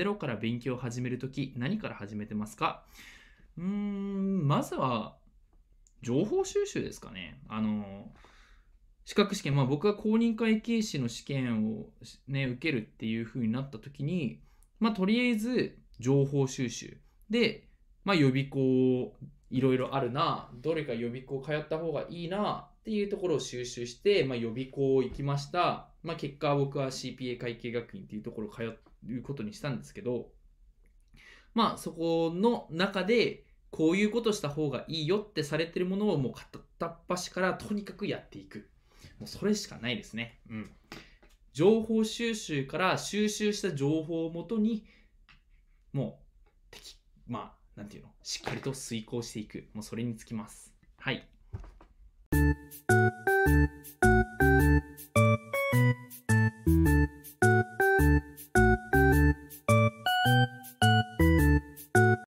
ゼロから勉強を始めるとき、何から始めてますかうーん、まずは、情報収集ですかね。あの、資格試験、まあ僕が公認会計士の試験をね、受けるっていう風になった時に、まあとりあえず情報収集。で、まあ予備校いろいろあるな、どれか予備校通った方がいいなっていうところを収集して、まあ予備校行きました。まあ結果僕は CPA 会計学院っていうところ通っいうことにしたんですけど、まあそこの中で、こういうことした方がいいよってされてるものをもう片っ端からとにかくやっていく。もうそれしかないですね。うん。情報収集から収集した情報をもとに、もう、敵、まあ、なんていうの、しっかりと遂行していく。もうそれにつきます。はい。